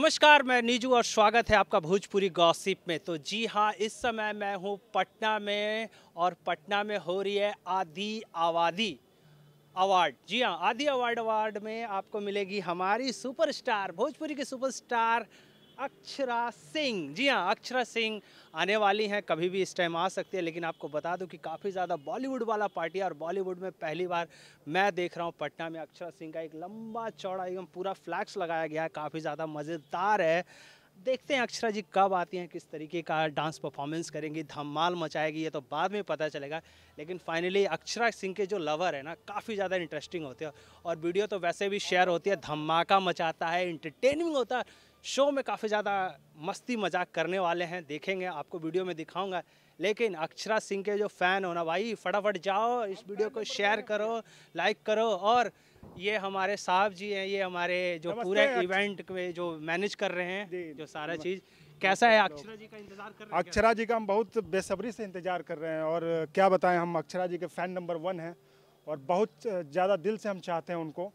नमस्कार मैं नीजू और स्वागत है आपका भोजपुरी गॉसिप में तो जी हाँ इस समय मैं हूँ पटना में और पटना में हो रही है आदि आबादी अवार्ड जी हाँ आदि अवार्ड अवार्ड में आपको मिलेगी हमारी सुपरस्टार भोजपुरी की सुपरस्टार अक्षरा सिंह जी हाँ अक्षरा सिंह आने वाली हैं कभी भी इस टाइम आ सकती है लेकिन आपको बता दूं कि काफ़ी ज़्यादा बॉलीवुड वाला पार्टी है और बॉलीवुड में पहली बार मैं देख रहा हूँ पटना में अक्षरा सिंह का एक लंबा चौड़ा एकदम पूरा फ्लैक्स लगाया गया है काफ़ी ज़्यादा मज़ेदार है देखते हैं अक्षरा जी कब आती हैं किस तरीके का डांस परफॉर्मेंस करेंगी धमाल मचाएगी ये तो बाद में पता चलेगा लेकिन फाइनली अक्षरा सिंह के जो लवर है ना काफ़ी ज़्यादा इंटरेस्टिंग होते हैं और वीडियो तो वैसे भी शेयर होती है धमाका मचाता है इंटरटेनिंग होता है शो में काफ़ी ज़्यादा मस्ती मजाक करने वाले हैं देखेंगे आपको वीडियो में दिखाऊंगा लेकिन अक्षरा सिंह के जो फ़ैन हो ना भाई फटाफट जाओ इस वीडियो को शेयर करो लाइक करो और ये हमारे साहब जी हैं ये हमारे जो पूरे इवेंट में जो मैनेज कर रहे हैं जो सारा चीज़ कैसा है अक्षरा जी का इंतजार कर रहे हैं अक्षरा जी का हम बहुत बेसब्री से इंतजार कर रहे हैं और क्या बताएं हम अक्षरा जी के फ़ैन नंबर वन हैं और बहुत ज़्यादा दिल से हम चाहते हैं उनको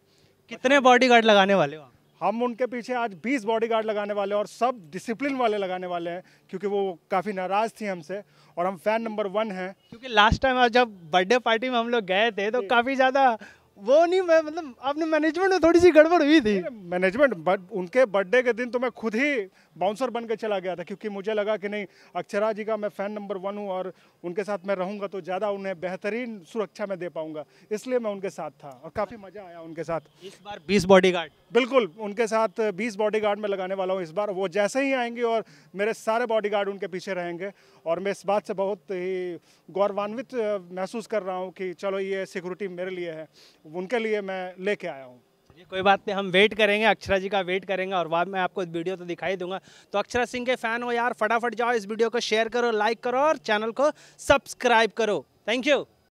कितने बॉडी गार्ड लगाने वाले हो हम उनके पीछे आज 20 बॉडीगार्ड लगाने वाले और सब डिसिप्लिन वाले लगाने वाले हैं क्योंकि वो काफ़ी नाराज़ थी हमसे और हम फैन नंबर वन हैं क्योंकि लास्ट टाइम जब बर्थडे पार्टी में हम लोग गए थे तो काफ़ी ज़्यादा वो नहीं मैं मतलब आपने मैनेजमेंट में थोड़ी सी गड़बड़ हुई थी मैनेजमेंट बट उनके बर्थडे के दिन तो मैं खुद ही बाउंसर बन के चला गया था क्योंकि मुझे लगा कि नहीं अक्षरा जी का मैं फ़ैन नंबर वन हूँ और उनके साथ मैं रहूँगा तो ज़्यादा उन्हें बेहतरीन सुरक्षा में दे पाऊँगा इसलिए मैं उनके साथ था और काफ़ी मज़ा आया उनके साथ इस बार बीस बॉडी गार्ड बिल्कुल उनके साथ बीस बॉडी गार्ड मैं लगाने वाला हूँ इस बार वो जैसे ही आएंगे और मेरे सारे बॉडी गार्ड उनके पीछे रहेंगे और मैं इस बात से बहुत ही गौरवान्वित महसूस कर रहा हूँ कि चलो ये सिक्योरिटी मेरे लिए है उनके लिए मैं लेके आया हूँ जी कोई बात नहीं हम वेट करेंगे अक्षरा जी का वेट करेंगे और बाद में आपको वीडियो तो दिखाई दूंगा तो अक्षरा सिंह के फैन हो यार फटाफट जाओ इस वीडियो को शेयर करो लाइक करो और चैनल को सब्सक्राइब करो थैंक यू